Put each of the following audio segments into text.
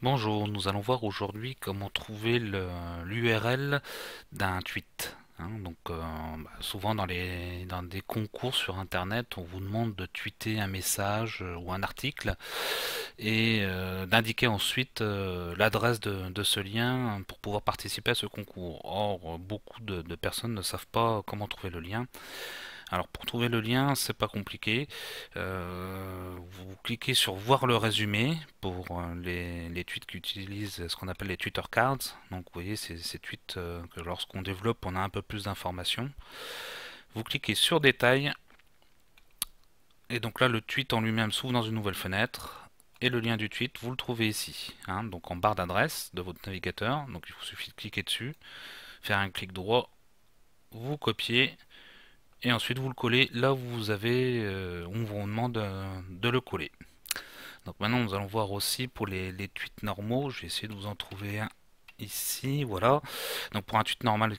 Bonjour, nous allons voir aujourd'hui comment trouver l'URL d'un tweet. Hein. donc euh, bah, souvent dans, les, dans des concours sur internet, on vous demande de tweeter un message euh, ou un article et euh, d'indiquer ensuite l'adresse de, ce lien pour pouvoir participer à ce concours. Or, beaucoup de, de personnes ne savent pas comment trouver le lien. Alors pour trouver le lien, c'est pas compliqué. Euh, vous cliquez sur voir le résumé pour euh, les, tweets qui utilisent ce qu'on appelle les Twitter cards. Donc vous voyez, c'est ces tweets euh, que lorsqu'on développe, on a un peu plus d'informations. Vous cliquez sur détails Et donc là, le tweet en lui-même s'ouvre dans une nouvelle fenêtre et le lien du tweet, vous le trouvez ici, hein, donc en barre d'adresse de votre navigateur. Donc il vous suffit de cliquer dessus, faire un clic droit, vous copiez, et ensuite vous le collez là où vous avez, euh, on vous demande euh, de le coller. Donc maintenant nous allons voir aussi pour les, tweets normaux, je vais essayer de vous en trouver un ici, voilà. Donc pour un tweet normal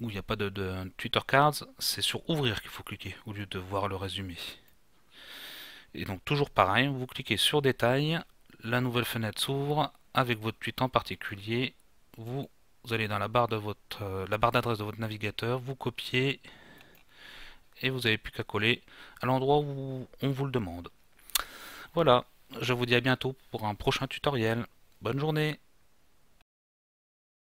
où il n'y a pas de, Twitter Cards, c'est sur ouvrir qu'il faut cliquer au lieu de voir le résumé. Et donc toujours pareil, vous cliquez sur détail, la nouvelle fenêtre s'ouvre avec votre tweet en particulier, vous, allez dans la barre de votre euh, la barre d'adresse de votre navigateur, vous copiez et vous n'avez plus qu'à coller à l'endroit où on vous le demande. Voilà, je vous dis à bientôt pour un prochain tutoriel. Bonne journée